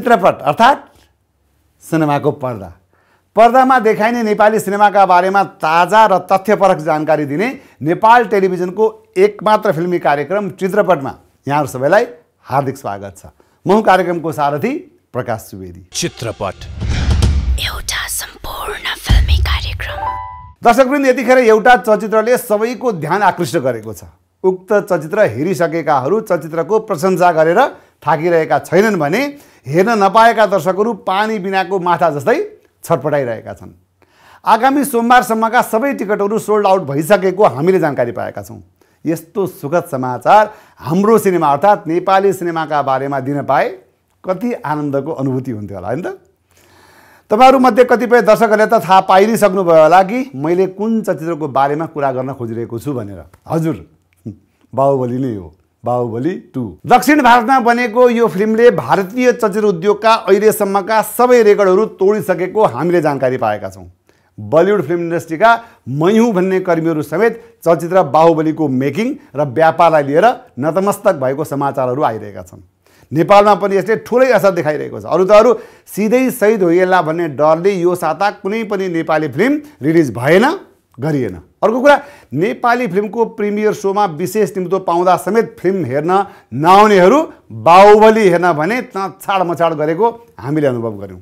चित्रपट अर्थात् सिनेमाको पर्दा पर्दामा देखाइने नेपाली सिनेमाका बारेमा ताजा र तथ्यपरक जानकारी दिने नेपाल टेलिभिजनको एकमात्र फिल्मी कार्यक्रम चित्रपटमा यहाँहरू सबैलाई हार्दिक स्वागत छ म कार्यक्रमको सारथी प्रकाश सुवेदी चित्रपट एउटा सम्पूर्ण फिल्मी कार्यक्रम दर्शकवृन्द यतिखेर एउटा चलचित्रले सबैको ध्यान आकृष्ट गरेको छ उक्त चलचित्र हेरिसकेकाहरू चलचित्रको प्रशंसा गरेर थाकिरहेका छैनन् भने हेर्न नपाएका दर्शकहरू पानी बिनाको माछा जस्तै छटपटाइरहेका छन् आगामी सोमबारसम्मका सबै टिकटहरू सोल्ड आउट भइसकेको हामीले जानकारी पाएका छौँ यस्तो सुखद समाचार हाम्रो सिनेमा अर्थात् नेपाली सिनेमाका बारेमा दिन पाए कति आनन्दको अनुभूति हुन्थ्यो होला होइन त तपाईँहरूमध्ये कतिपय दर्शकहरूले त थाहा पाइ नै सक्नुभयो होला कि मैले कुन चलचित्रको बारेमा कुरा गर्न खोजिरहेको छु भनेर हजुर बाहुबली नै हो बाहुबली टू दक्षिण भारतमा बनेको यो फिल्मले भारतीय चलचित्र उद्योगका अहिलेसम्मका सबै रेकर्डहरू तोडिसकेको हामीले जानकारी पाएका छौँ बलिउड फिल्म इन्डस्ट्रीका मैहुँ भन्ने कर्मीहरू समेत चलचित्र बाहुबलीको मेकिङ र व्यापारलाई लिएर नतमस्तक भएको समाचारहरू आइरहेका छन् नेपालमा पनि यसले ठुलै असर देखाइरहेको छ अरू त अरू सिधै सहिद होइएला भन्ने डरले यो साता कुनै पनि नेपाली फिल्म रिलिज भएन गरिएन अर्को कुरा नेपाली फिल्मको प्रिमियर सोमा विशेष निम्तो पाउँदा समेत फिल्म हेर्न नआउनेहरू बाहुबली हेर्न भने छाड मछाड गरेको हामीले अनुभव गऱ्यौँ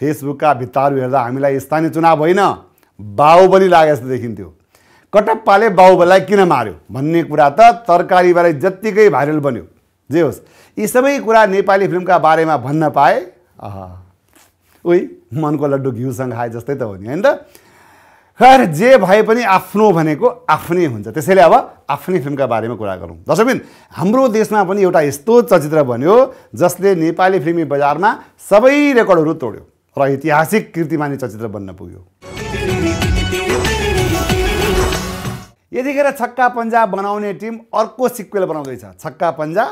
फेसबुकका भित्ताहरू हेर्दा हामीलाई स्थानीय चुनाव होइन बाहुबली लागे जस्तो देखिन्थ्यो कटप्पाले बाहुबलीलाई किन मार्यो भन्ने कुरा त तरकारीबारे जत्तिकै भाइरल बन्यो जे होस् यी सबै कुरा नेपाली फिल्मका बारेमा भन्न पाए उही मनको लड्डु घिउसँग खाए जस्तै त हो नि होइन त खैर जे भए पनि आफ्नो भनेको आफ्नै हुन्छ त्यसैले अब आफ्नै फिल्मका बारेमा कुरा गरौँ दर्शकबिन हाम्रो देशमा पनि एउटा यस्तो चलचित्र बन्यो जसले नेपाली फिल्मी बजारमा सबै रेकर्डहरू तोड्यो र ऐतिहासिक कृतिमानी चलचित्र बन्न पुग्यो यतिखेर छक्का पन्जा बनाउने टिम अर्को सिक्वेल बनाउँदैछ छक्का पन्जा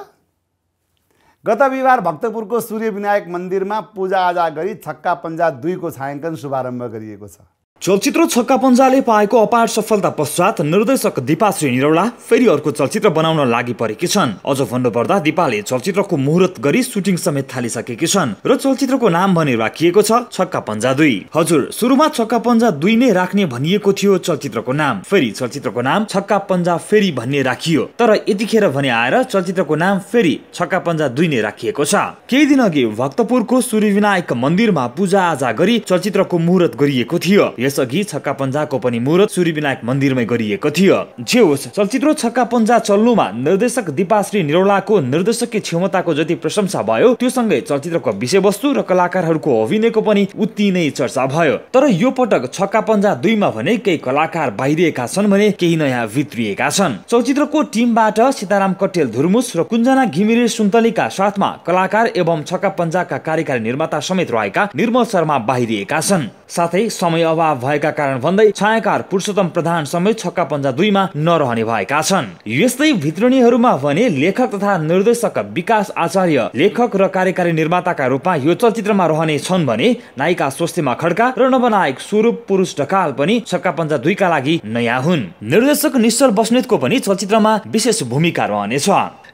गत बिहिबार भक्तपुरको सूर्य विनायक मन्दिरमा पूजाआजा गरी छक्का पन्जा दुईको छायाङ्कन शुभारम्भ गरिएको छ चलचित्र छक्का पन्जाले पाएको अपार सफलता पश्चात निर्देशक दिपाश्री निरौला फेरि अर्को चलचित्र बनाउन लागि परेकी छन् अझ भन्नुपर्दा दिपाले चलचित्रको मुहुर्त गरी सुटिङ समेत थालिसकेकी छन् र चलचित्रको नाम भने राखिएको छ छक्का पन्जा दुई हजुर सुरुमा छक्का पन्जा दुई नै राख्ने भनिएको थियो चलचित्रको नाम फेरि चलचित्रको नाम छक्का पन्जा फेरि भन्ने राखियो तर यतिखेर भने आएर चलचित्रको नाम फेरि छक्का पन्जा दुई नै राखिएको छ केही दिन अघि भक्तपुरको सूर्यविनायक मन्दिरमा पूजाआजा गरी चलचित्रको मुहुर्त गरिएको थियो यसअघि छक्का पन्जाको पनि मुहुर्त विनायक मन्दिरमै गरिएको थियो जे होस् चलचित्र छक्का पन्जा चल्नुमा निर्देशक दिपाश्री निरौलाको निर्देशकीय क्षमताको जति प्रशंसा भयो सँगै चलचित्रको विषयवस्तु र कलाकारहरूको अभिनयको पनि उति नै चर्चा भयो तर यो पटक छक्का पन्जा दुईमा भने केही कलाकार बाहिरिएका छन् भने केही नयाँ भित्रिएका छन् चलचित्रको टिमबाट सीताराम कटेल धुर्मुस र कुञ्जना घिमिरे सुन्तलीका साथमा कलाकार एवं छक्का पन्जाका कार्यकारी निर्माता समेत रहेका निर्मल शर्मा बाहिरिएका छन् साथै समय अभाव भएका कारण भन्दै छायाकार पुरुषोत्तम प्रधान समेत छक्का पन्जा दुईमा नरहने भएका छन् यस्तै भित्रणीहरूमा भने लेखक तथा निर्देशक विकास आचार्य लेखक र कार्यकारी निर्माताका रूपमा यो चलचित्रमा रहने छन् भने नायिका स्वस्तिमा खड्का र नवनायक स्वरूप पुरुष ढकाल पनि छक्का पन्जा दुईका लागि नयाँ हुन् निर्देशक निश्चल बस्नेतको पनि चलचित्रमा विशेष भूमिका रहनेछ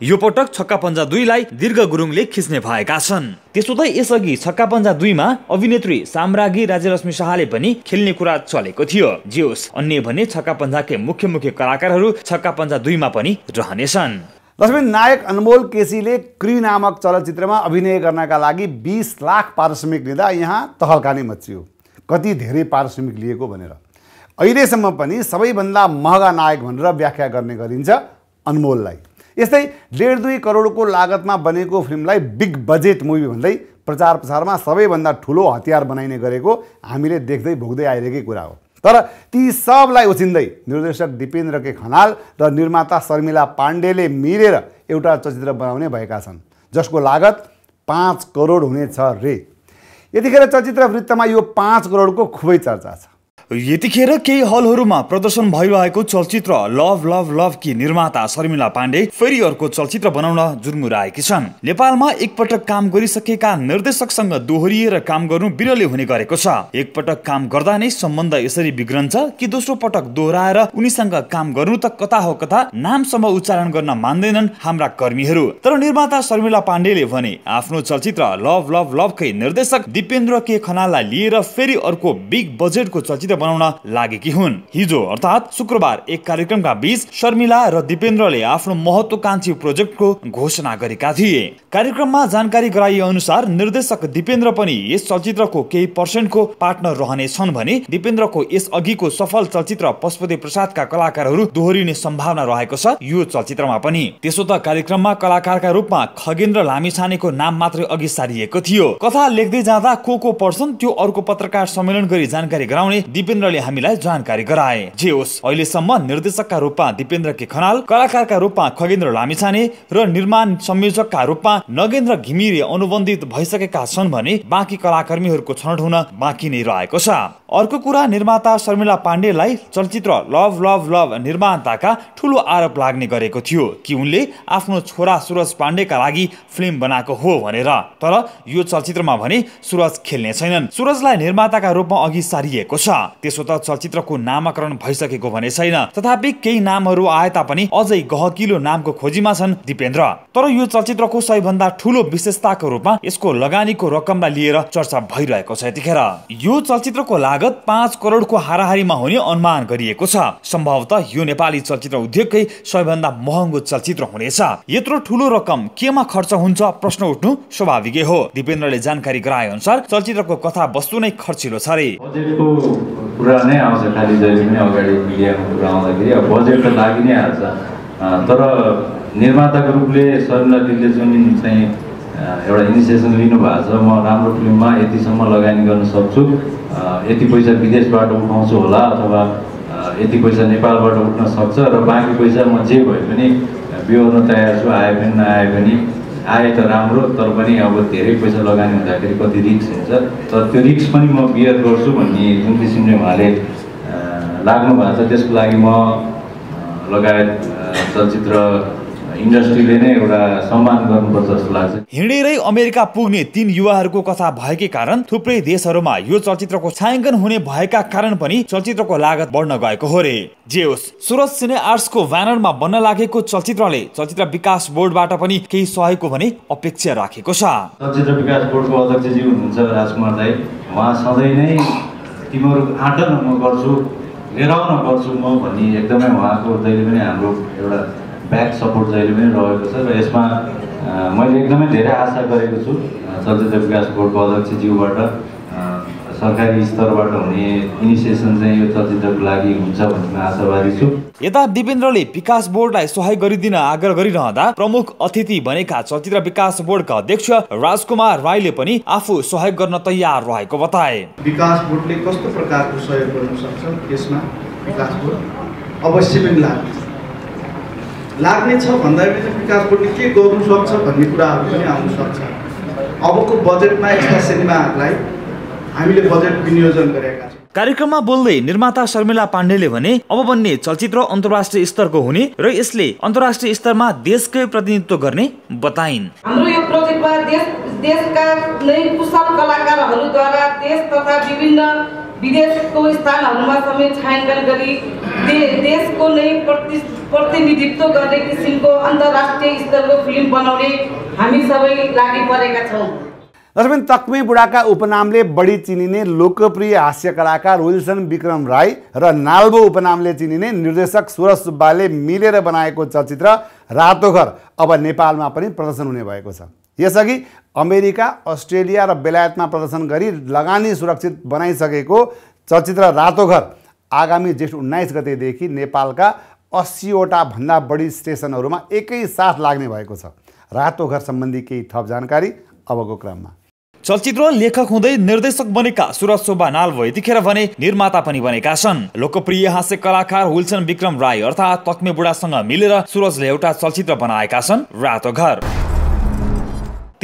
यो पटक छक्का पन्जा दुईलाई दीर्घ गुरुङले खिच्ने भएका छन् त्यसो त यसअघि छक्का पन्जा दुईमा अभिनेत्री साम्रागी राज्यलक्ष्मी शाहले पनि खेल्ने कुरा चलेको थियो जे होस् अन्य भने छक्का पन्जाकै मुख्य मुख्य कलाकारहरू छक्का पन्जा दुईमा पनि रहनेछन् लक्ष्मी नायक अनमोल केसीले क्री नामक चलचित्रमा अभिनय गर्नका लागि बिस लाख पारिश्रमिक लिँदा यहाँ नै मचियो कति धेरै पारिश्रमिक लिएको भनेर अहिलेसम्म पनि सबैभन्दा महँगा नायक भनेर व्याख्या गर्ने गरिन्छ अनमोललाई यस्तै डेढ दुई करोडको लागतमा बनेको फिल्मलाई बिग बजेट मुभी भन्दै प्रचार प्रसारमा सबैभन्दा ठुलो हतियार बनाइने गरेको हामीले देख्दै भोग्दै आइरहेकै कुरा हो तर ती सबलाई उछिन्दै निर्देशक दिपेन्द्र के खनाल र निर्माता शर्मिला पाण्डेले मिलेर एउटा चलचित्र बनाउने भएका छन् जसको लागत पाँच करोड हुनेछ रे यतिखेर चलचित्र वृत्तमा यो पाँच करोडको खुबै चर्चा छ यतिखेर केही हलहरूमा प्रदर्शन भइरहेको चलचित्र लभ लभ लभ कि निर्माता शर्मिला पाण्डे फेरि अर्को चलचित्र बनाउन जुर्मुराएकी छन् नेपालमा एकपटक काम गरिसकेका निर्देशकसँग दोहोरिएर काम गर्नु बिरले हुने गरेको छ एकपटक काम गर्दा नै सम्बन्ध यसरी बिग्रन्छ कि दोस्रो पटक दोहोऱ्याएर उनीसँग काम गर्नु त कता हो कता नामसम्म उच्चारण गर्न मान्दैनन् हाम्रा कर्मीहरू तर निर्माता शर्मिला पाण्डेले भने आफ्नो चलचित्र लभ लभ लभकै निर्देशक दिपेन्द्र के खनाललाई लिएर फेरि अर्को बिग बजेटको चलचित्र बनाउन लागेकी हुन् हिजो अर्थात् शुक्रबार एक कार्यक्रमका बीच शर्मिला र दिपेन्द्रले आफ्नो महत्वकांक्षी प्रोजेक्टको घोषणा गरेका थिए कार्यक्रममा जानकारी गराइए अनुसार निर्देशक दिपेन्द्र पनि यस चलचित्रको केही पर्सेन्टको पार्टनर रहने छन् भने दिपेन्द्रको यस अघिको सफल चलचित्र पशुपति प्रसादका कलाकारहरू दोहोरिने सम्भावना रहेको छ यो चलचित्रमा पनि त्यसो त कार्यक्रममा कलाकारका रूपमा खगेन्द्र लामिछानेको नाम मात्रै अघि सारिएको थियो कथा लेख्दै जाँदा को को पर्छन् त्यो अर्को पत्रकार सम्मेलन गरी जानकारी गराउने दिपेन्द्रले हामीलाई जानकारी गराए जे होस् अहिलेसम्म निर्देशकका रूपमा दिपेन्द्र के खनाल कलाकारका रूपमा खगेन्द्र लामिछाने र निर्माण संयोजकका रूपमा नगेन्द्र घिमिरे अनुबन्धित भइसकेका छन् भने बाँकी कलाकर्मीहरूको छनौट हुन बाँकी नै रहेको छ अर्को कुरा निर्माता शर्मिला पाण्डेलाई चलचित्र लभ लभ लभ निर्माताका ठुलो आरोप लाग्ने गरेको थियो कि उनले आफ्नो छोरा सुरज पाण्डेका लागि फिल्म बनाएको हो भनेर तर यो चलचित्रमा भने सुरज खेल्ने छैनन् सुरजलाई निर्माताका रूपमा अघि सारिएको छ त्यसो त चलचित्रको नामाकरण भइसकेको भने छैन तथापि केही नामहरू आए तापनि अझै गहकिलो नामको खोजीमा छन् दिपेन्द्र तर यो चलचित्रको सबैभन्दा ठुलो विशेषताको रूपमा यसको लगानीको रकमलाई लिएर चर्चा भइरहेको छ यतिखेर यो चलचित्रको लागत लागत पाँच करोडको हाराहारीमा हुने अनुमान गरिएको छ सम्भवतः यो नेपाली चलचित्र उद्योगकै सबैभन्दा महँगो चलचित्र हुनेछ यत्रो ठुलो रकम केमा खर्च हुन्छ प्रश्न उठ्नु स्वाभाविकै हो दिपेन्द्रले जानकारी गराए अनुसार चलचित्रको कथा वस्तु नै खर्चिलो छ अरे कुरा नै आउँछ खालि जहिले पनि अगाडि मिडियाको कुरा आउँदाखेरि बजेट त लागि नै तर निर्माताको रूपले सरिला दिदीले जुन चाहिँ एउटा इनिसिएसन लिनुभएको छ म राम्रो फिल्ममा यतिसम्म लगानी गर्न सक्छु यति पैसा विदेशबाट उठाउँछु होला अथवा यति पैसा नेपालबाट उठ्न सक्छ र बाँकी पैसा म जे भए पनि बिहोर्न तयार छु आए पनि नआए पनि आए त राम्रो तर पनि अब धेरै पैसा लगानी हुँदाखेरि कति रिक्स हुन्छ तर त्यो रिक्स पनि म बियर गर्छु भन्ने जुन किसिमले उहाँले लाग्नु भएको छ त्यसको लागि म लगायत चलचित्र इन्डस्ट्रीले नै एउटा सम्मान गर्नुपर्छ जस्तो लाग्छ हिँडेरै अमेरिका पुग्ने तीन युवाहरूको कथा भएकै कारण थुप्रै देशहरूमा यो चलचित्रको छायाङ्कन हुने भएका कारण पनि चलचित्रको लागत बढ्न गएको हो रे जे होस् सुरज सिने आर्ट्सको ब्यानरमा बन्न लागेको चलचित्रले चलचित्र विकास बोर्डबाट पनि केही सहयोगको भने अपेक्षा राखेको छ चलचित्र विकास बोर्डको अध्यक्षजी हुनुहुन्छ राजकुमार दाई उहाँ सधैँ नै तिमीहरू आँटन म गर्छु लिएर आउन गर्छु म भन्ने एकदमै उहाँको जहिले पनि हाम्रो एउटा ब्याक सपोर्ट जहिले पनि रहेको छ र यसमा मैले एकदमै धेरै आशा गरेको छु चलचित्र विकास बोर्डको अध्यक्षज्यूबाट सरकारी स्तरबाट हुने इनिसिएसन चाहिँ यो चलचित्रको लागि हुन्छ भन्ने म आशावादी छु यता दिपेन्द्रले विकास बोर्डलाई सहयोग गरिदिन आग्रह गरिरहँदा प्रमुख अतिथि भनेका चलचित्र विकास बोर्डका अध्यक्ष राजकुमार राईले पनि आफू सहयोग गर्न तयार रहेको बताए विकास बोर्डले कस्तो प्रकारको सहयोग गर्न सक्छ त्यसमा विकास बोर्ड अवश्य पनि लाग्छ लाग्ने छ भन्दा पनि विकास बोर्डले के गर्नु सक्छ भन्ने कुराहरू पनि आउनु सक्छ अबको बजेटमा यस्ता सिनेमाहरूलाई हामीले बजेट विनियोजन गरेका छौँ कार्यक्रममा बोल्दै निर्माता शर्मिला पाण्डेले भने अब बन्ने चलचित्र अन्तर्राष्ट्रिय स्तरको हुने र यसले अन्तर्राष्ट्रिय स्तरमा देशकै प्रतिनिधित्व गर्ने बताइन् हाम्रो यो प्रोजेक्टमा देश देशका नै कुशल कलाकारहरूद्वारा देश तथा विभिन्न विदेशको स्थानहरूमा समेत छायाङ्कन गरी दे देशको नै प्रति प्रतिनिधित्व गर्ने किसिमको अन्तर्राष्ट्रिय स्तरको फिल्म बनाउने हामी सबै लागि परेका छौँ दर्शक तक्मे बुढाका उपनामले बढी चिनिने लोकप्रिय हास्य कलाकार विल्सन विक्रम राई र नाल्बो उपनामले चिनिने निर्देशक सुरज सुब्बाले मिलेर बनाएको चलचित्र रातो घर अब नेपालमा पनि प्रदर्शन हुने भएको छ यसअघि अमेरिका अस्ट्रेलिया र बेलायतमा प्रदर्शन गरी लगानी सुरक्षित बनाइसकेको चलचित्र रातो घर आगामी जेठ उन्नाइस गतेदेखि नेपालका अस्सीवटा भन्दा बढी स्टेसनहरूमा एकैसाथ लाग्ने भएको छ रातो घर सम्बन्धी केही थप जानकारी अबको क्रममा चलचित्र लेखक हुँदै निर्देशक बनेका सुरज शोभा नाल यतिखेर भने निर्माता पनि बनेका छन् लोकप्रिय हास्य कलाकार हुल्सन विक्रम राई अर्थात् तक्मे बुढासँग मिलेर सुरजले एउटा चलचित्र बनाएका छन् रातो घर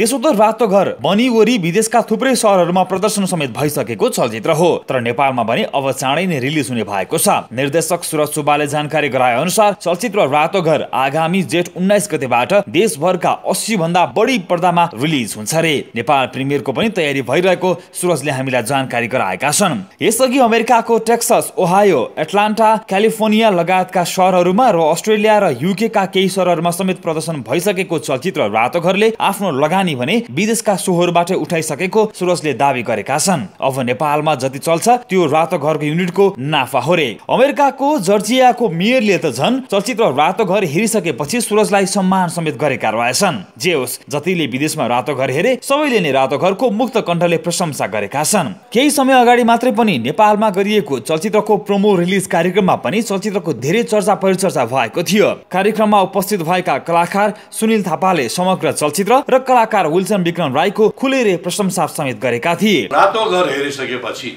त्यसो त रातो घर बनी बनिवरी विदेशका थुप्रै सहरहरूमा प्रदर्शन समेत भइसकेको चलचित्र हो तर नेपालमा भने अब चाँडै नै रिलिज हुने भएको छ निर्देशक सुरज सुब्बाले जानकारी गराए अनुसार चलचित्र रातो घर आगामी जेठ उन्नाइस गतेबाट देशभरका अस्सी भन्दा बढी पर्दामा रिलिज हुन्छ रे नेपाल प्रिमियरको पनि तयारी भइरहेको सुरजले हामीलाई जानकारी गराएका छन् यसअघि अमेरिकाको टेक्सस ओहायो एटलान्टा क्यालिफोर्निया लगायतका सहरहरूमा र अस्ट्रेलिया र का केही सहरहरूमा समेत प्रदर्शन भइसकेको चलचित्र रातो घरले आफ्नो लगानी पानी भने विदेशका सोहोरबाट उठाइसकेको सुरजले दावी गरेका छन् अब नेपालमा जति चल्छ त्यो रातो घरको युनिटको नाफा हो रे अमेरिकाको जर्जियाको मेयरले त झन् चलचित्र रातो घर हेरिसकेपछि सुरजलाई सम्मान समेत गरेका रहेछन् जे होस् जतिले विदेशमा रातो घर हेरे सबैले नै रातो घरको मुक्त कण्ठले प्रशंसा गरेका छन् केही समय अगाडि मात्रै पनि नेपालमा गरिएको चलचित्रको प्रोमो रिलिज कार्यक्रममा पनि चलचित्रको धेरै चर्चा परिचर्चा भएको थियो कार्यक्रममा उपस्थित भएका कलाकार सुनिल थापाले समग्र चलचित्र र कलाकार कलाकार विल्सन विक्रम राईको खुलेरे प्रशंसा समेत गरेका थिए रातो घर हेरिसकेपछि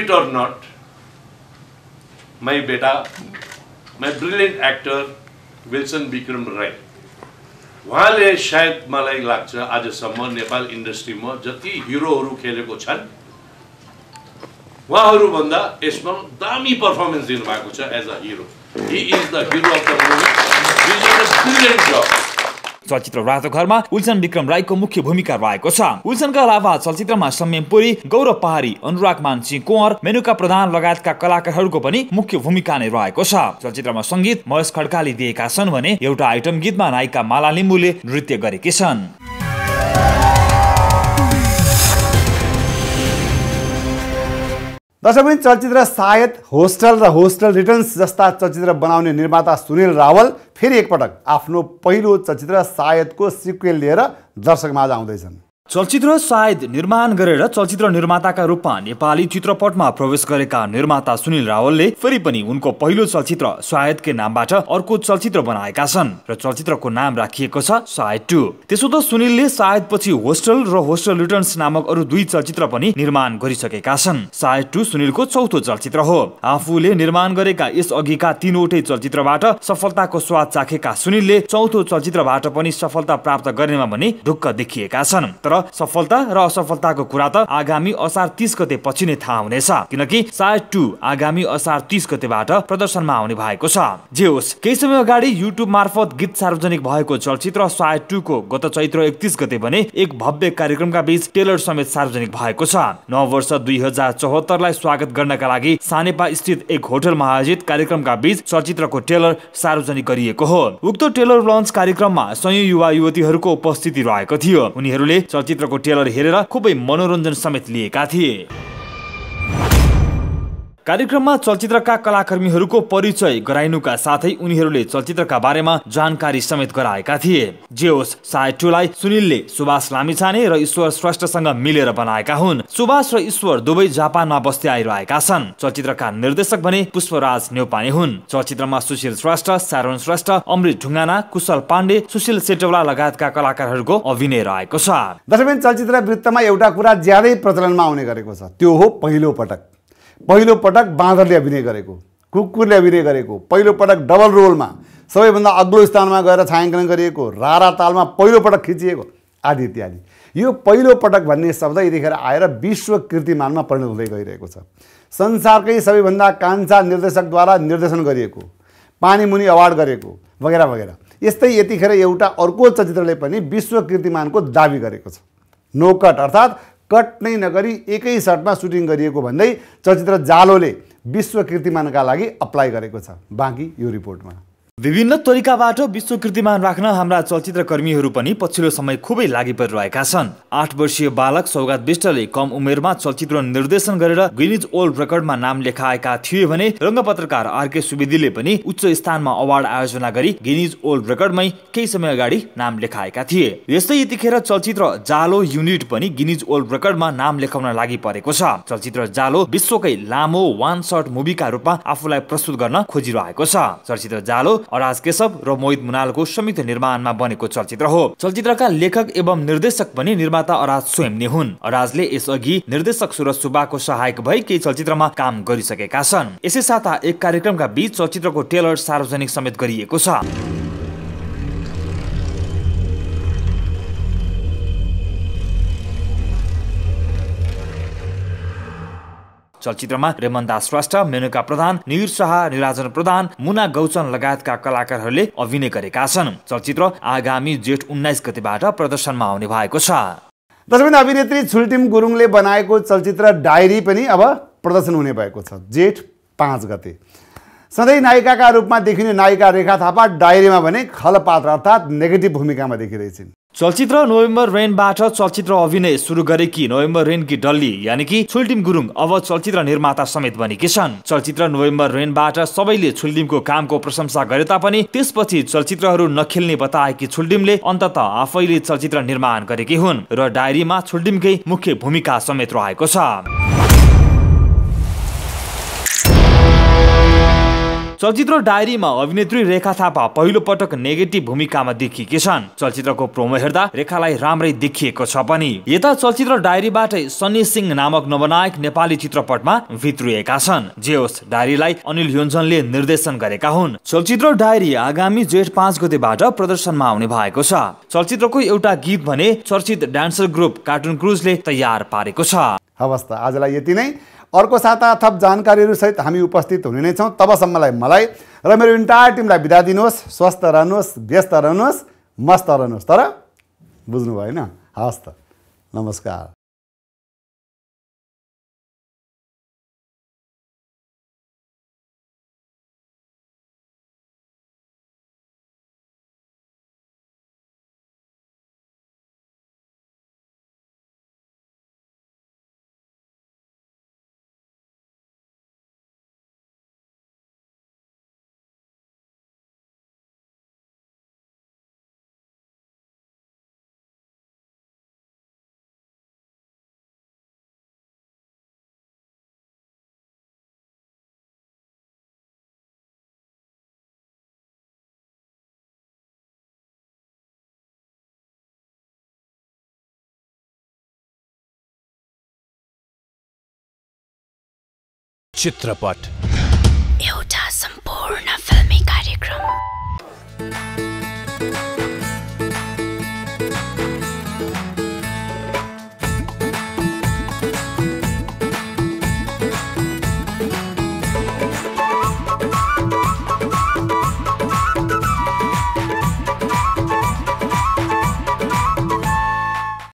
इट अर नट माई बेटा my brilliant actor Wilson Bikram Rai उहाँले सायद मलाई लाग्छ आजसम्म नेपाल इन्डस्ट्रीमा जति हिरोहरू खेलेको छन् उहाँहरूभन्दा यसमा दामी पर्फर्मेन्स दिनुभएको छ as a hero he is the hero of the movie brilliant जब चलचित्र रातो घरमा उल्सन विक्रम राईको मुख्य भूमिका रहेको छ उल्सनका अलावा चलचित्रमा सम्यम पुरी गौरव पहाडी अनुराग मानसिंह कुँवर मेनुका प्रधान लगायतका कलाकारहरूको पनि मुख्य भूमिका नै रहेको छ चलचित्रमा सङ्गीत महेश खड्काले दिएका छन् भने एउटा आइटम गीतमा नायिका माला लिम्बुले नृत्य गरेकी छन् पनि चलचित्र सायद होस्टल र होस्टल रिटर्न्स जस्ता चलचित्र बनाउने निर्माता सुनिल रावल फेरि एकपटक आफ्नो पहिलो चलचित्र सायदको सिक्वेल लिएर दर्शकमाझ आउँदैछन् चलचित्र सायद निर्माण गरेर चलचित्र निर्माताका रूपमा नेपाली चित्रपटमा प्रवेश गरेका निर्माता सुनिल रावलले फेरि पनि उनको पहिलो चलचित्र सायदकै नामबाट अर्को चलचित्र बनाएका छन् र चलचित्रको नाम राखिएको छ सायद टू त्यसो त सुनिलले सायद पछि होस्टल र होस्टल रिटर्न्स नामक अरू दुई चलचित्र पनि निर्माण गरिसकेका छन् सायद टू सुनिलको चौथो चलचित्र हो आफूले निर्माण गरेका यस अघिका तीनवटै चलचित्रबाट सफलताको स्वाद चाखेका सुनिलले चौथो चलचित्रबाट पनि सफलता प्राप्त गर्नेमा भने ढुक्क देखिएका छन् तर सफलता र असफलताको कुरा त आगामी असार तिस गते पछि नै थाहा हुनेछ किनकि सायद टु आगामी असार तिस गतेबाट प्रदर्शनमा आउने भएको छ जे होस् केही समय अगाडि युट्युब मार्फत गीत सार्वजनिक भएको चलचित्र सायद टूको गत चैत्र एकतिस गते भने एक भव्य कार्यक्रमका बीच टेलर समेत सार्वजनिक भएको छ नव वर्ष दुई हजार चौहत्तरलाई स्वागत गर्नका लागि सानेपा स्थित एक होटलमा आयोजित कार्यक्रमका बीच चलचित्रको टेलर सार्वजनिक गरिएको हो उक्त टेलर लन्च कार्यक्रममा सय युवा युवतीहरूको उपस्थिति रहेको थियो उनीहरूले चलचित्रको ट्रेलर हेरेर खुबै मनोरञ्जन समेत लिएका थिए कार्यक्रममा चलचित्रका कलाकर्मीहरूको परिचय गराइनुका साथै उनीहरूले चलचित्रका बारेमा जानकारी समेत गराएका थिए जे होस् सायटुलाई सुनिलले सुभाष लामिछाने र ईश्वर श्रेष्ठसँग मिलेर बनाएका हुन् सुभाष र ईश्वर दुवै जापानमा बस्दै आइरहेका छन् चलचित्रका निर्देशक भने पुष्पराज नेउपाने हुन् चलचित्रमा सुशील श्रेष्ठ सारोन श्रेष्ठ अमृत ढुङ्गाना कुशल पाण्डे सुशील सेटौला लगायतका कलाकारहरूको अभिनय रहेको छ दशमीन चलचित्र वृत्तमा एउटा कुरा ज्यादै प्रचलनमा आउने गरेको छ त्यो हो पहिलो पटक पहिलोपटक बाँदरले अभिनय गरेको कुकुरले अभिनय गरेको पहिलोपटक डबल रोलमा सबैभन्दा अग्लो स्थानमा गएर छायाङ्कन गरिएको रारा तालमा पहिलोपटक खिचिएको आदि इत्यादि यो पहिलो पटक भन्ने शब्द यतिखेर आएर विश्व कृतिमानमा परिणत हुँदै गइरहेको छ संसारकै सबैभन्दा कान्छा निर्देशकद्वारा निर्देशन गरिएको पानी मुनि अवार्ड गरेको वगेरा वगेरा यस्तै यतिखेर एउटा अर्को चलचित्रले पनि विश्व कीर्तिमानको दावी गरेको छ नोकट अर्थात् कट नै नगरी एकै सर्टमा सुटिङ गरिएको भन्दै चलचित्र जालोले विश्व कीर्तिमानका लागि अप्लाई गरेको छ बाँकी यो रिपोर्टमा विभिन्न तरिकाबाट विश्व कृतिमान राख्न हाम्रा चलचित्र कर्मीहरू पनि पछिल्लो समय खुबै लागि परिरहेका छन् आठ वर्षीय बालक सौगात विष्टले कम उमेरमा चलचित्र निर्देशन गरेर गिनिज ओल्ड रेकर्डमा नाम लेखाएका थिए भने रङ्ग पत्रकार आरके सुवेदीले पनि उच्च स्थानमा अवार्ड आयोजना गरी गिनिज ओल्ड रेकर्डमै केही समय अगाडि नाम लेखाएका थिए यस्तै यतिखेर चलचित्र जालो युनिट पनि गिनिज ओल्ड रेकर्डमा नाम लेखाउन लागि परेको छ चलचित्र जालो विश्वकै लामो वान सर्ट मुभीका रूपमा आफूलाई प्रस्तुत गर्न खोजिरहेको छ चलचित्र जालो अराज केशव र मोहित मुनालको संयुक्त निर्माणमा बनेको चलचित्र हो चलचित्रका लेखक एवं निर्देशक पनि निर्माता अराज स्वयं नै हुन् अराजले यसअघि निर्देशक सुरज सुब्बाको सहायक भई केही चलचित्रमा काम गरिसकेका छन् यसै साता एक कार्यक्रमका बीच चलचित्रको टेलर सार्वजनिक समेत गरिएको छ चलचित्रमा रेमन दास श्रेष्ठ मेनुका प्रधान निर शाह निराजन प्रधान मुना गौचन लगायतका कलाकारहरूले अभिनय गरेका छन् चलचित्र आगामी जेठ उन्नाइस गतिबाट प्रदर्शनमा आउने भएको छ दर्शक अभिनेत्री छुल्टिम गुरुङले बनाएको चलचित्र डायरी पनि अब प्रदर्शन हुने भएको छ जेठ पाँच गते सधैँ नायिकाका रूपमा देखिने नायिका रेखा थापा डायरीमा भने खलपात्र अर्थात् नेगेटिभ भूमिकामा देखिरहेछन् चलचित्र नोभेम्बर रेनबाट चलचित्र अभिनय सुरु गरेकी नोभेम्बर रेनकी डल्ली यानि कि छुल्टिम गुरुङ अब चलचित्र निर्माता समेत बनेकी छन् चलचित्र नोभेम्बर रेनबाट सबैले छुल्टिमको कामको प्रशंसा गरे तापनि त्यसपछि चलचित्रहरू नखेल्ने बताएकी छुल्टिमले अन्तत आफैले चलचित्र निर्माण गरेकी हुन् र डायरीमा छुल्टिमकै मुख्य भूमिका समेत रहेको छ चलचित्र डायरीमा अभिनेत्री रेखा थापा पहिलो पटक नेगेटिभ भूमिकामा देखिएकी छन् चलचित्रको प्रोमो हेर्दा रेखालाई राम्रै देखिएको छ पनि यता चलचित्र डायरीबाटै सनी सिंह नामक नवनायक नेपाली चित्रपटमा भित्रिएका छन् जे होस् डायरीलाई अनिल योन्जनले निर्देशन गरेका हुन् चलचित्र डायरी आगामी जेठ पाँच गतेबाट प्रदर्शनमा आउने भएको छ चलचित्रको एउटा गीत भने चर्चित डान्सर ग्रुप कार्टुन क्रुजले तयार पारेको छ हवस् त आजलाई यति नै अर्को साता थप सहित हामी उपस्थित हुने नै छौँ तबसम्मलाई मलाई र मेरो इन्टायर टिमलाई बिदा दिनुहोस् स्वस्थ रहनुहोस् व्यस्त रहनुहोस् मस्त रहनुहोस् तर बुझ्नु भएन हवस् त नमस्कार चित्रपट एउटा सम्पूर्ण फिल्मी कार्यक्रम